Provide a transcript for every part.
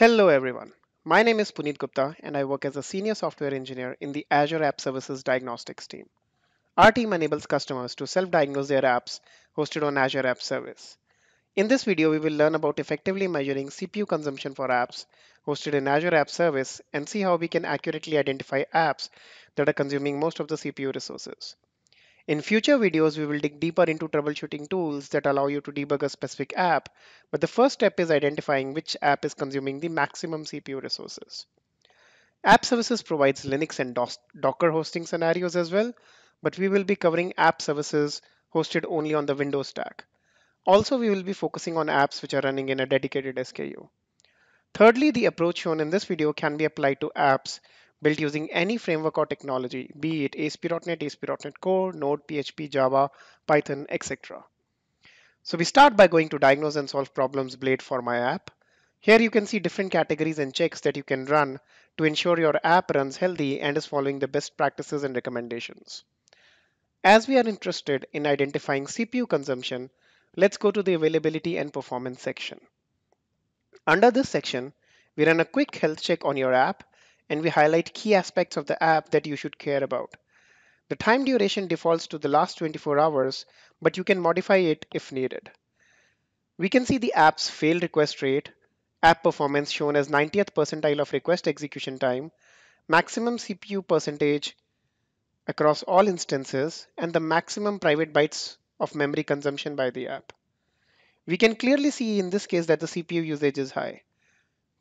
Hello everyone. My name is Puneet Gupta and I work as a senior software engineer in the Azure App Services Diagnostics team. Our team enables customers to self-diagnose their apps hosted on Azure App Service. In this video, we will learn about effectively measuring CPU consumption for apps hosted in Azure App Service and see how we can accurately identify apps that are consuming most of the CPU resources. In future videos, we will dig deeper into troubleshooting tools that allow you to debug a specific app, but the first step is identifying which app is consuming the maximum CPU resources. App Services provides Linux and DOS Docker hosting scenarios as well, but we will be covering app services hosted only on the Windows stack. Also, we will be focusing on apps which are running in a dedicated SKU. Thirdly, the approach shown in this video can be applied to apps built using any framework or technology, be it ASP.NET, ASP.NET Core, Node, PHP, Java, Python, etc. So we start by going to diagnose and solve problems blade for my app. Here you can see different categories and checks that you can run to ensure your app runs healthy and is following the best practices and recommendations. As we are interested in identifying CPU consumption, let's go to the availability and performance section. Under this section, we run a quick health check on your app and we highlight key aspects of the app that you should care about. The time duration defaults to the last 24 hours, but you can modify it if needed. We can see the app's fail request rate, app performance shown as 90th percentile of request execution time, maximum CPU percentage across all instances, and the maximum private bytes of memory consumption by the app. We can clearly see in this case that the CPU usage is high.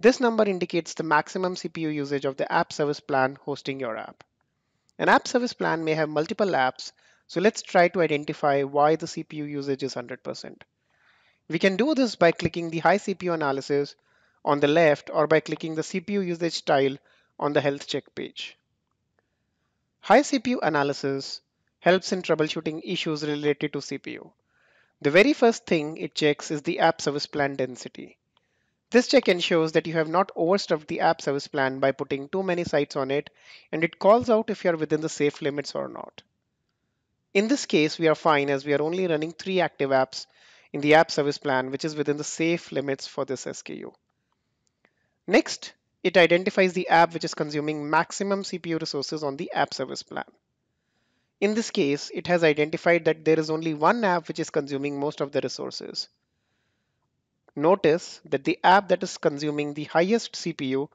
This number indicates the maximum CPU usage of the app service plan hosting your app. An app service plan may have multiple apps, so let's try to identify why the CPU usage is 100%. We can do this by clicking the high CPU analysis on the left or by clicking the CPU usage tile on the health check page. High CPU analysis helps in troubleshooting issues related to CPU. The very first thing it checks is the app service plan density. This check ensures that you have not overstuffed the app service plan by putting too many sites on it, and it calls out if you are within the safe limits or not. In this case, we are fine as we are only running three active apps in the app service plan, which is within the safe limits for this SKU. Next, it identifies the app which is consuming maximum CPU resources on the app service plan. In this case, it has identified that there is only one app which is consuming most of the resources notice that the app that is consuming the highest CPU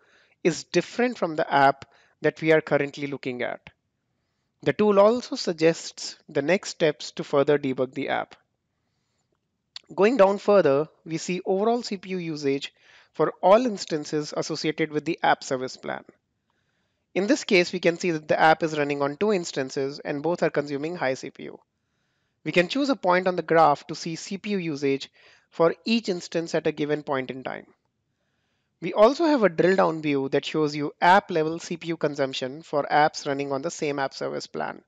is different from the app that we are currently looking at. The tool also suggests the next steps to further debug the app. Going down further, we see overall CPU usage for all instances associated with the app service plan. In this case, we can see that the app is running on two instances and both are consuming high CPU. We can choose a point on the graph to see CPU usage for each instance at a given point in time. We also have a drill down view that shows you app level CPU consumption for apps running on the same app service plan.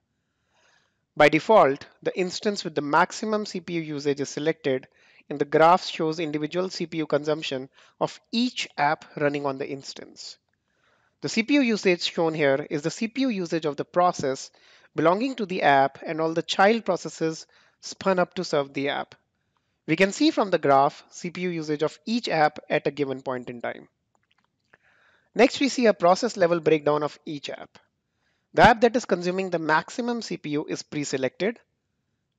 By default, the instance with the maximum CPU usage is selected and the graph shows individual CPU consumption of each app running on the instance. The CPU usage shown here is the CPU usage of the process belonging to the app and all the child processes spun up to serve the app. We can see from the graph CPU usage of each app at a given point in time. Next, we see a process level breakdown of each app. The app that is consuming the maximum CPU is pre-selected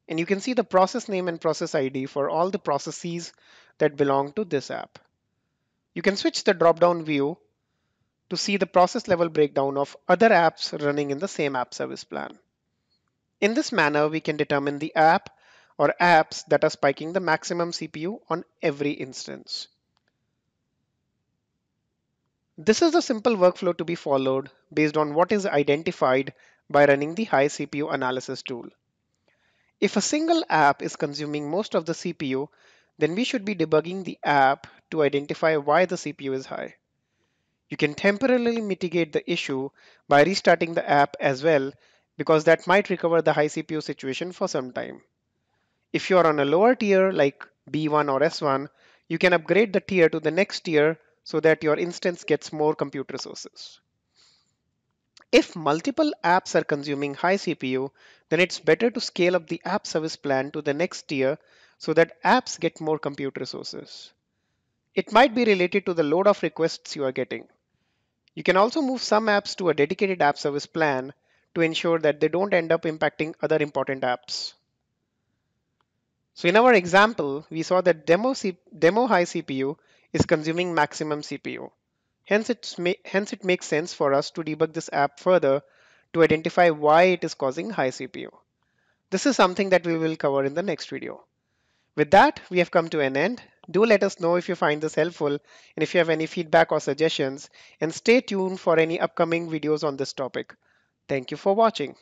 and you can see the process name and process ID for all the processes that belong to this app. You can switch the drop-down view to see the process level breakdown of other apps running in the same app service plan. In this manner, we can determine the app or apps that are spiking the maximum CPU on every instance. This is the simple workflow to be followed based on what is identified by running the high CPU analysis tool. If a single app is consuming most of the CPU, then we should be debugging the app to identify why the CPU is high. You can temporarily mitigate the issue by restarting the app as well because that might recover the high CPU situation for some time. If you're on a lower tier like B1 or S1, you can upgrade the tier to the next tier so that your instance gets more compute resources. If multiple apps are consuming high CPU, then it's better to scale up the app service plan to the next tier so that apps get more compute resources. It might be related to the load of requests you are getting. You can also move some apps to a dedicated app service plan to ensure that they don't end up impacting other important apps. So in our example, we saw that demo, C demo high CPU is consuming maximum CPU. Hence, it's hence it makes sense for us to debug this app further to identify why it is causing high CPU. This is something that we will cover in the next video. With that, we have come to an end. Do let us know if you find this helpful and if you have any feedback or suggestions and stay tuned for any upcoming videos on this topic. Thank you for watching.